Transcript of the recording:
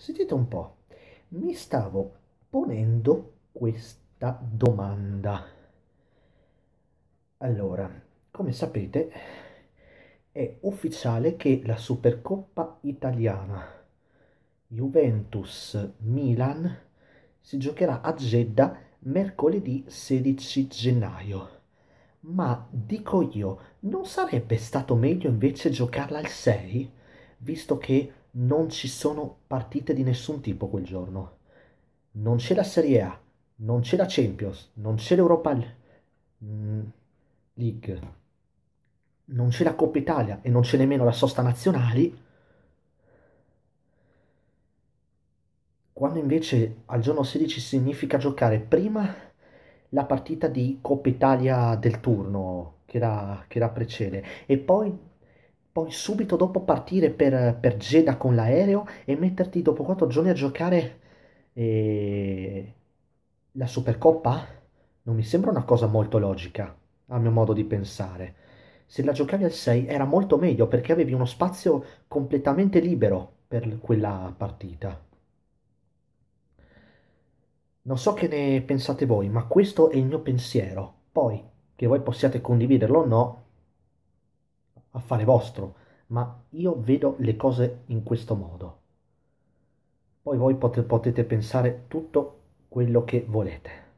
Sentite un po', mi stavo ponendo questa domanda. Allora, come sapete, è ufficiale che la Supercoppa italiana Juventus-Milan si giocherà a Jeddah mercoledì 16 gennaio. Ma dico io, non sarebbe stato meglio invece giocarla al 6, visto che non ci sono partite di nessun tipo quel giorno. Non c'è la Serie A, non c'è la Champions, non c'è l'Europa mm, League, non c'è la Coppa Italia e non c'è nemmeno la sosta nazionali. Quando invece al giorno 16 significa giocare prima la partita di Coppa Italia del turno che la, che la precede e poi poi subito dopo partire per, per Jeddah con l'aereo e metterti dopo 4 giorni a giocare eh, la Supercoppa? Non mi sembra una cosa molto logica, a mio modo di pensare. Se la giocavi al 6 era molto meglio perché avevi uno spazio completamente libero per quella partita. Non so che ne pensate voi, ma questo è il mio pensiero. Poi, che voi possiate condividerlo o no, affare vostro ma io vedo le cose in questo modo poi voi potete pensare tutto quello che volete